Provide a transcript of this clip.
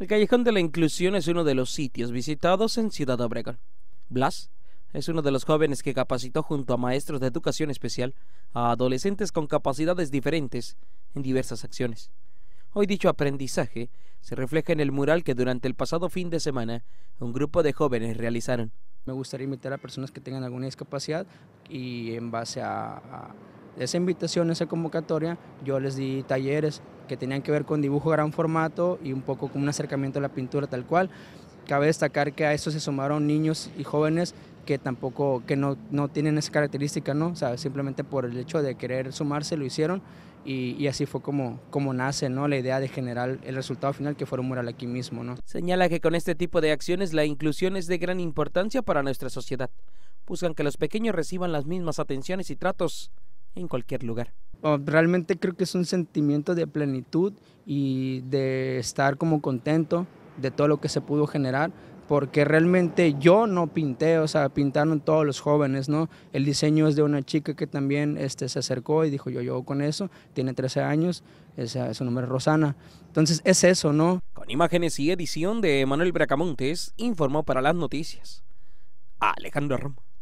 El Callejón de la Inclusión es uno de los sitios visitados en Ciudad Obregón. Blas es uno de los jóvenes que capacitó junto a maestros de educación especial a adolescentes con capacidades diferentes en diversas acciones. Hoy dicho aprendizaje se refleja en el mural que durante el pasado fin de semana un grupo de jóvenes realizaron. Me gustaría invitar a personas que tengan alguna discapacidad y en base a, a esa invitación, esa convocatoria, yo les di talleres que tenían que ver con dibujo gran formato y un poco con un acercamiento a la pintura tal cual. Cabe destacar que a eso se sumaron niños y jóvenes que tampoco, que no, no tienen esa característica, ¿no? O sea, simplemente por el hecho de querer sumarse lo hicieron y, así fue como, como nace ¿no? la idea de generar el resultado final que fue un mural aquí mismo. ¿no? Señala que con este tipo de acciones la inclusión es de gran importancia para nuestra sociedad. Buscan que los pequeños reciban las mismas atenciones y tratos en cualquier lugar. Oh, realmente creo que es un sentimiento de plenitud y de estar como contento de todo lo que se pudo generar, porque realmente yo no pinté, o sea, pintaron todos los jóvenes, ¿no? El diseño es de una chica que también este, se acercó y dijo, yo yo con eso, tiene 13 años, su nombre es Rosana. Entonces es eso, ¿no? Con imágenes y edición de Manuel Bracamontes, informó para las noticias Alejandro Roma.